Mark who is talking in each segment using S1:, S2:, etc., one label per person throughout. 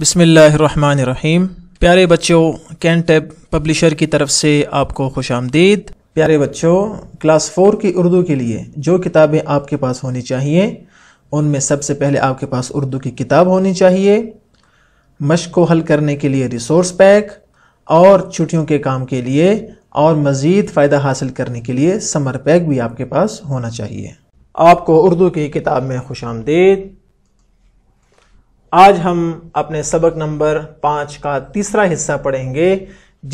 S1: बिसमीम प्यारे बच्चों कैन टैब पब्लिशर की तरफ से आपको खुश आमदीद प्यारे बच्चों क्लास फोर की उर्दू के लिए जो किताबें आपके पास होनी चाहिए उनमें सबसे पहले आपके पास उर्दू की किताब होनी चाहिए मश्क को हल करने के लिए रिसोर्स पैक और छुट्टियों के काम के लिए और मज़ीद फ़ायदा हासिल करने के लिए समर पैक भी आपके पास होना चाहिए आपको उर्दू की किताब में खुश आमदीद आज हम अपने सबक नंबर पाँच का तीसरा हिस्सा पढ़ेंगे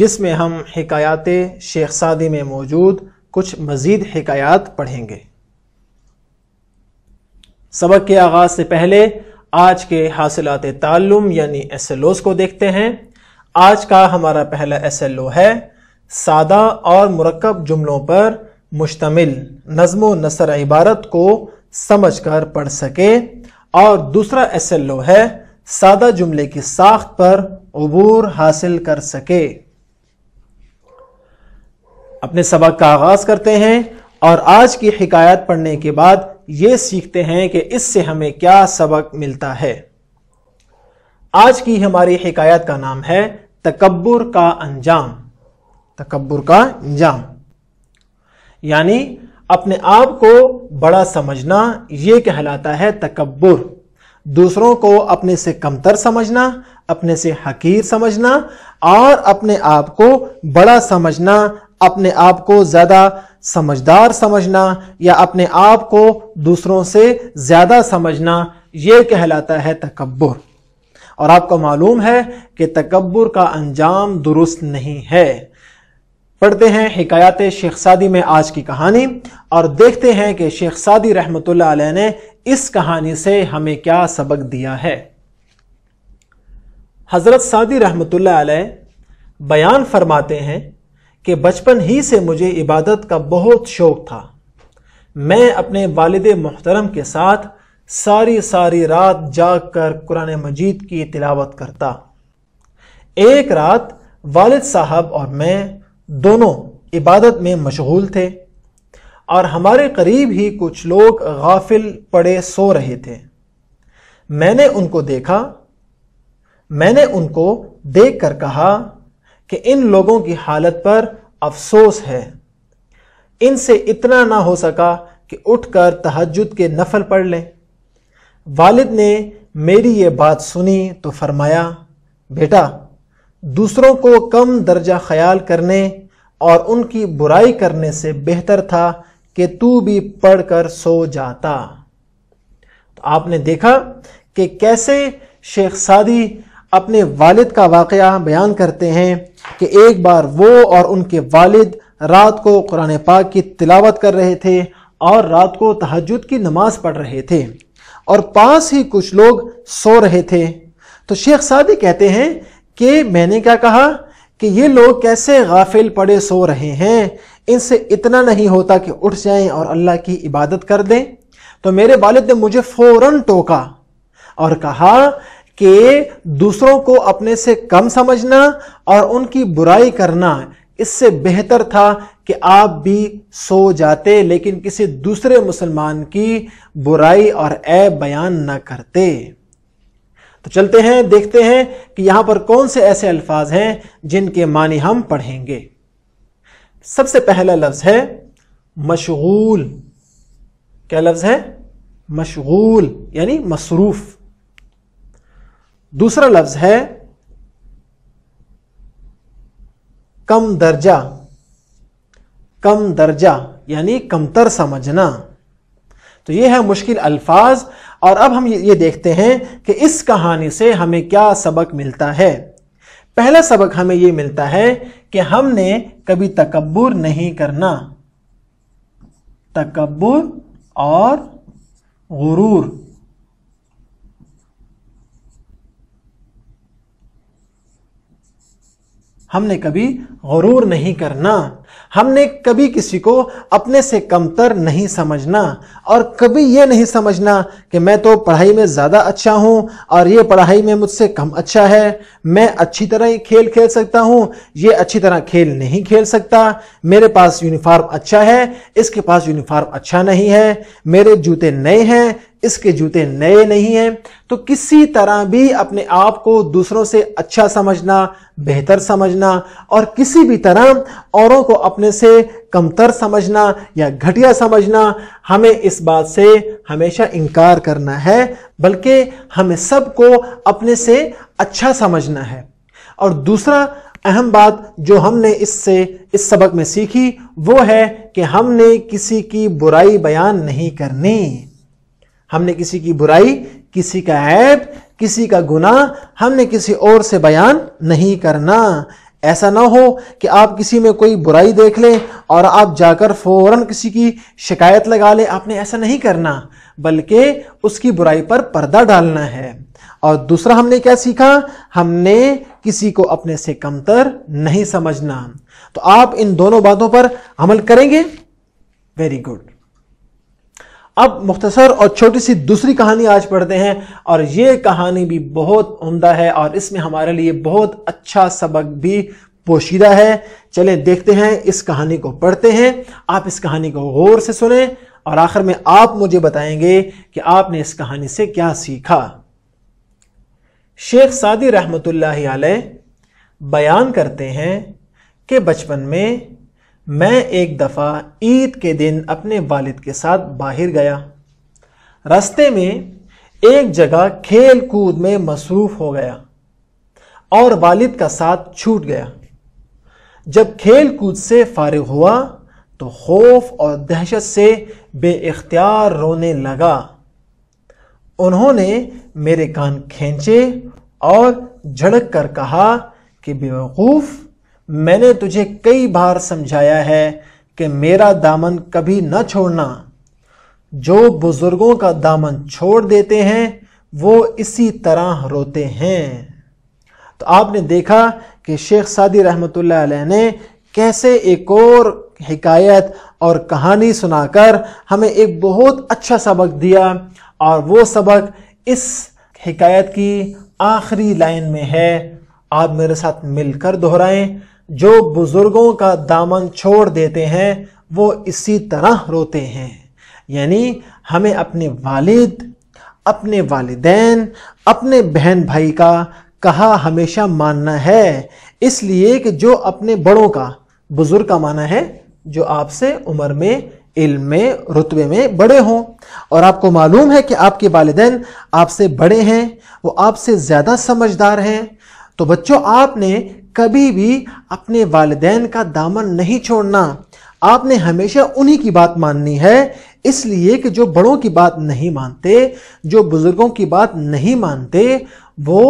S1: जिसमें हम हकयात शेख सादी में मौजूद कुछ मज़ीद हकयात पढ़ेंगे सबक के आगाज़ से पहले आज के हासिलात तालुम यानी एस एल ओस को देखते हैं आज का हमारा पहला एस एल ओ है सादा और मरकब जुमलों पर मुश्तमिल नजमो नसर इबारत को समझ कर पढ़ सके और दूसरा एस एल ओ है सादा जुमले की साख्त पर अबूर हासिल कर सके अपने सबक का आगाज करते हैं और आज की हिकायत पढ़ने के बाद ये सीखते हैं कि इससे हमें क्या सबक मिलता है आज की हमारी हिकायत का नाम है तकबर का अंजाम तकबर का अंजाम यानी अपने आप को बड़ा समझना ये कहलाता है तकबर दूसरों को अपने से कमतर समझना अपने से हकीर समझना और अपने आप को बड़ा समझना अपने आप को ज़्यादा समझदार समझना या अपने आप को दूसरों से ज़्यादा समझना ये कहलाता है तकबर और आपको मालूम है कि तकबर का अंजाम दुरुस्त नहीं है पढ़ते हैं हिकायत शेख सादी में आज की कहानी और देखते हैं कि शेख सादी रहमत ने इस कहानी से हमें क्या सबक दिया है हज़रत सादी रहमत बयान फरमाते हैं कि बचपन ही से मुझे इबादत का बहुत शौक था मैं अपने वालद मोहतरम के साथ सारी सारी रात जाग कर कुरान मजीद की तिलावत करता एक रात वालिद साहब और मैं दोनों इबादत में मशगूल थे और हमारे करीब ही कुछ लोग गाफिल पड़े सो रहे थे मैंने उनको देखा मैंने उनको देख कर कहा कि इन लोगों की हालत पर अफसोस है इनसे इतना ना हो सका कि उठकर तहजद के नफल पढ़ लें वालिद ने मेरी ये बात सुनी तो फरमाया बेटा दूसरों को कम दर्जा ख्याल करने और उनकी बुराई करने से बेहतर था कि तू भी पढ़कर सो जाता तो आपने देखा कि कैसे शेख सादी अपने वालिद का वाक़ बयान करते हैं कि एक बार वो और उनके वालिद रात को कुरान पाक की तिलावत कर रहे थे और रात को तहजद की नमाज पढ़ रहे थे और पास ही कुछ लोग सो रहे थे तो शेख सादी कहते हैं कि मैंने क्या कहा कि ये लोग कैसे गाफिल पड़े सो रहे हैं इनसे इतना नहीं होता कि उठ जाएं और अल्लाह की इबादत कर दें तो मेरे वालिद ने मुझे फौरन टोका और कहा कि दूसरों को अपने से कम समझना और उनकी बुराई करना इससे बेहतर था कि आप भी सो जाते लेकिन किसी दूसरे मुसलमान की बुराई और ऐब बयान न करते तो चलते हैं देखते हैं कि यहां पर कौन से ऐसे अल्फाज हैं जिनके मानी हम पढ़ेंगे सबसे पहला लफ्ज है मशगूल क्या लफ्ज है मशगूल यानी मसरूफ दूसरा लफ्ज है कम दर्जा कम दर्जा यानी कमतर समझना तो ये है मुश्किल अल्फाज और अब हम ये देखते हैं कि इस कहानी से हमें क्या सबक मिलता है पहला सबक हमें ये मिलता है कि हमने कभी तकबूर नहीं करना तकबूर और गुरूर हमने कभी गरूर नहीं करना हमने कभी किसी को अपने से कमतर नहीं समझना और कभी ये नहीं समझना कि मैं तो पढ़ाई में ज़्यादा अच्छा हूँ और ये पढ़ाई में मुझसे कम अच्छा है मैं अच्छी तरह ही खेल खेल सकता हूँ ये अच्छी तरह खेल नहीं खेल सकता मेरे पास यूनिफार्म अच्छा है इसके पास यूनिफार्म अच्छा नहीं है मेरे जूते नए हैं इसके जूते नए नहीं हैं तो किसी तरह भी अपने आप को दूसरों से अच्छा समझना बेहतर समझना और किसी भी तरह औरों को अपने से कमतर समझना या घटिया समझना हमें इस बात से हमेशा इनकार करना है बल्कि हमें सबको अपने से अच्छा समझना है और दूसरा अहम बात जो हमने इससे इस सबक में सीखी वो है कि हमने किसी की बुराई बयान नहीं करनी हमने किसी की बुराई किसी का ऐप किसी का गुना हमने किसी और से बयान नहीं करना ऐसा ना हो कि आप किसी में कोई बुराई देख लें और आप जाकर फौरन किसी की शिकायत लगा लें आपने ऐसा नहीं करना बल्कि उसकी बुराई पर पर्दा डालना है और दूसरा हमने क्या सीखा हमने किसी को अपने से कमतर नहीं समझना तो आप इन दोनों बातों पर अमल करेंगे वेरी गुड अब मुख्तसर और छोटी सी दूसरी कहानी आज पढ़ते हैं और ये कहानी भी बहुत उमदा है और इसमें हमारे लिए बहुत अच्छा सबक भी पोशीदा है चले देखते हैं इस कहानी को पढ़ते हैं आप इस कहानी को गौर से सुने और आखिर में आप मुझे बताएंगे कि आपने इस कहानी से क्या सीखा शेख सादी रहमतुल्लाह बयान करते हैं कि बचपन में मैं एक दफ़ा ईद के दिन अपने वालिद के साथ बाहर गया रास्ते में एक जगह खेल कूद में मसरूफ़ हो गया और वालिद का साथ छूट गया जब खेल कूद से फारिग हुआ तो खौफ और दहशत से बेख्तियार रोने लगा उन्होंने मेरे कान खींचे और झड़क कर कहा कि बेवकूफ़ मैंने तुझे कई बार समझाया है कि मेरा दामन कभी न छोड़ना जो बुजुर्गों का दामन छोड़ देते हैं वो इसी तरह रोते हैं तो आपने देखा कि शेख सादी रहमत ने कैसे एक और हिकायत और कहानी सुनाकर हमें एक बहुत अच्छा सबक दिया और वो सबक इस हिकायत की आखिरी लाइन में है आप मेरे साथ मिलकर दोहराएं जो बुजुर्गों का दामन छोड़ देते हैं वो इसी तरह रोते हैं यानी हमें अपने वालिद अपने वालदेन अपने बहन भाई का कहा हमेशा मानना है इसलिए कि जो अपने बड़ों का बुज़ुर्ग का माना है जो आपसे उम्र में इल्म में रुतबे में बड़े हों और आपको मालूम है कि आपके वालदेन आपसे बड़े हैं वो आपसे ज़्यादा समझदार हैं तो बच्चों आपने कभी भी अपने वालदेन का दामन नहीं छोड़ना आपने हमेशा उन्हीं की बात माननी है इसलिए कि जो बड़ों की बात नहीं मानते जो बुज़ुर्गों की बात नहीं मानते वो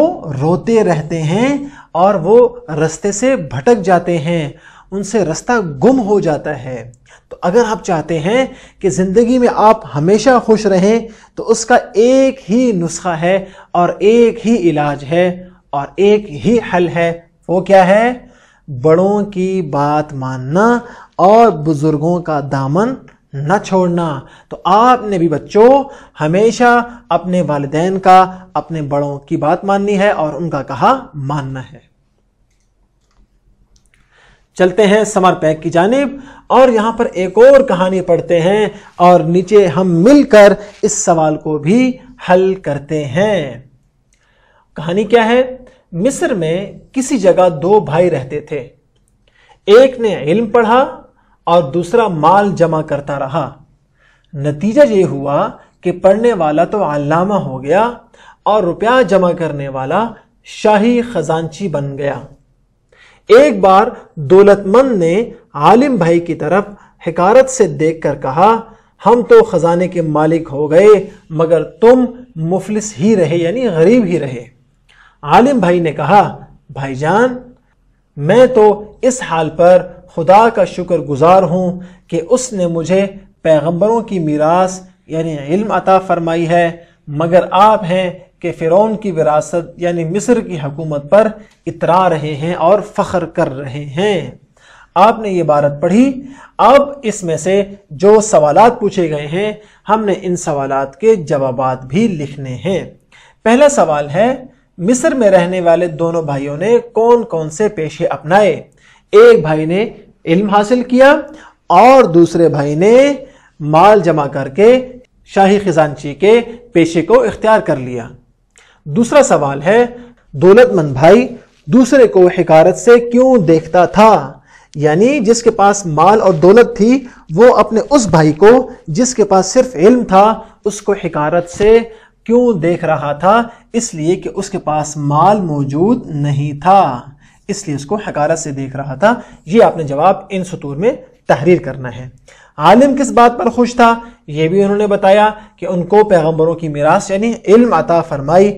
S1: रोते रहते हैं और वो रास्ते से भटक जाते हैं उनसे रास्ता गुम हो जाता है तो अगर आप चाहते हैं कि ज़िंदगी में आप हमेशा खुश रहें तो उसका एक ही नुस्खा है और एक ही इलाज है और एक ही हल है वो क्या है बड़ों की बात मानना और बुजुर्गों का दामन न छोड़ना तो आपने भी बच्चों हमेशा अपने वालदेन का अपने बड़ों की बात माननी है और उनका कहा मानना है चलते हैं समर पैक की जानब और यहां पर एक और कहानी पढ़ते हैं और नीचे हम मिलकर इस सवाल को भी हल करते हैं कहानी क्या है मिस्र में किसी जगह दो भाई रहते थे एक ने इल्म पढ़ा और दूसरा माल जमा करता रहा नतीजा ये हुआ कि पढ़ने वाला तो आलामा हो गया और रुपया जमा करने वाला शाही खजांची बन गया एक बार दौलतमंद ने आलिम भाई की तरफ हकारत से देखकर कहा हम तो खजाने के मालिक हो गए मगर तुम मुफलिस ही रहे यानी गरीब ही रहे आलिम भाई ने कहा भाईजान मैं तो इस हाल पर खुदा का शुक्र गुज़ार हूँ कि उसने मुझे पैगंबरों की मीरास यानी इल्म अता फरमाई है मगर आप हैं कि फ़िरौन की विरासत यानी मिस्र की हकूमत पर इतरा रहे हैं और फ़ख्र कर रहे हैं आपने ये इबारत पढ़ी अब इसमें से जो सवाल पूछे गए हैं हमने इन सवाल के जवाब भी लिखने हैं पहला सवाल है मिस्र में रहने वाले दोनों भाइयों ने कौन कौन से पेशे अपनाए एक भाई ने इल्म हासिल किया और दूसरे भाई ने माल जमा करके शाही खजानची के पेशे को इख्तियार कर लिया दूसरा सवाल है दौलतमंद भाई दूसरे को हकारत से क्यों देखता था यानी जिसके पास माल और दौलत थी वो अपने उस भाई को जिसके पास सिर्फ इल्म था उसको हकारत से क्यों देख रहा था इसलिए कि उसके पास माल मौजूद नहीं था इसलिए उसको हकारत से देख रहा था ये आपने जवाब इन सतूर में तहरीर करना है आलिम किस बात पर खुश था यह भी उन्होंने बताया कि उनको पैगंबरों की मीरास यानी इल्म अता फरमाई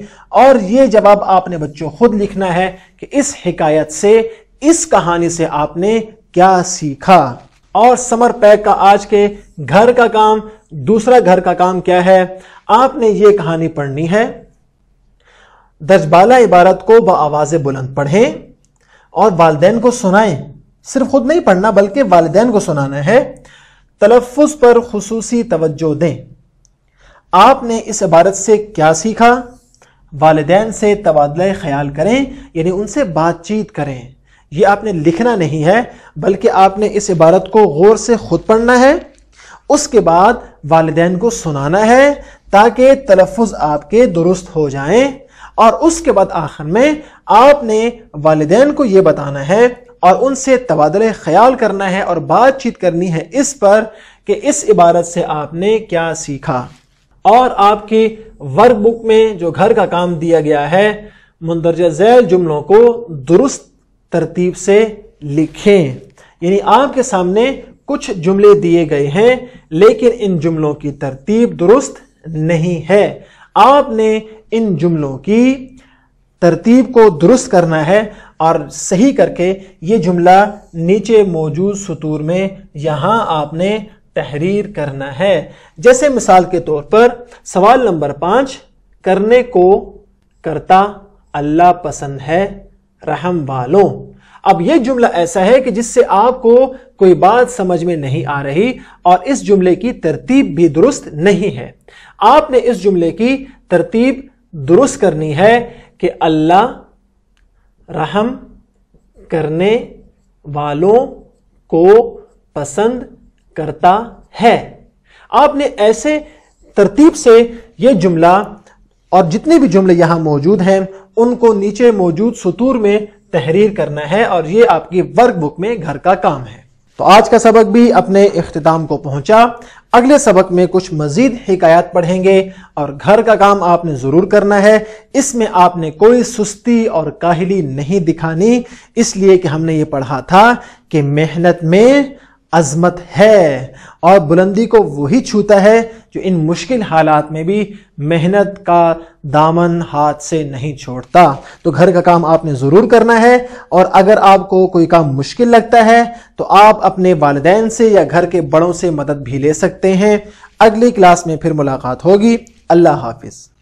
S1: और ये जवाब आपने बच्चों खुद लिखना है कि इस हिकायत से इस कहानी से आपने क्या सीखा और समर पैक का आज के घर का काम दूसरा घर का काम क्या है आपने ये कहानी पढ़नी है दर्जबाला इबारत को ब आवाज बुलंद पढ़ें और वालदेन को सुनाएं सिर्फ खुद नहीं पढ़ना बल्कि वालदेन को सुनाना है तलफ़ पर खसूसी तवज्जो दें आपने इस इबारत से क्या सीखा वालदेन से तबादला ख्याल करें यानी उनसे बातचीत करें यह आपने लिखना नहीं है बल्कि आपने इस इबारत को गौर से खुद पढ़ना है उसके बाद वालदेन को सुनाना है ताकि तलफ़ आपके दुरुस्त हो जाए और उसके बाद आखिर में आपने वाले को ये बताना है और उनसे तबादल ख्याल करना है और बातचीत करनी है इस पर कि इस इबारत से आपने क्या सीखा और आपकी वर्क बुक में जो घर का काम दिया गया है मंदरजा झैल जुमलों को दुरुस्त तरतीब से लिखें यानी आपके सामने कुछ जुमले दिए गए हैं लेकिन इन जुमलों की तरतीब दुरुस्त नहीं है आपने इन जुमलों की तरतीब को दुरुस्त करना है और सही करके ये जुमला नीचे मौजूद सतूर में यहाँ आपने तहरीर करना है जैसे मिसाल के तौर पर सवाल नंबर पाँच करने को करता अल्लाह पसंद है रहम वालों अब यह जुमला ऐसा है कि जिससे आपको कोई बात समझ में नहीं आ रही और इस जुमले की तरतीब भी दुरुस्त नहीं है आपने इस जुमले की तरतीब दुरुस्त करनी है कि अल्लाह रहम करने वालों को पसंद करता है आपने ऐसे तरतीब से यह जुमला और जितने भी जुमले यहां मौजूद हैं उनको नीचे मौजूद सतूर में तहरीर करना है और ये आपकी वर्कबुक में घर का काम है तो आज का सबक भी अपने अख्ताम को पहुंचा अगले सबक में कुछ मजीद हिकायत पढ़ेंगे और घर का काम आपने ज़रूर करना है इसमें आपने कोई सुस्ती और काहली नहीं दिखानी इसलिए कि हमने ये पढ़ा था कि मेहनत में अजमत है और बुलंदी को वही छूता है जो इन मुश्किल हालात में भी मेहनत का दामन हाथ से नहीं छोड़ता तो घर का काम आपने ज़रूर करना है और अगर आपको कोई काम मुश्किल लगता है तो आप अपने वालदेन से या घर के बड़ों से मदद भी ले सकते हैं अगली क्लास में फिर मुलाकात होगी अल्लाह हाफिज़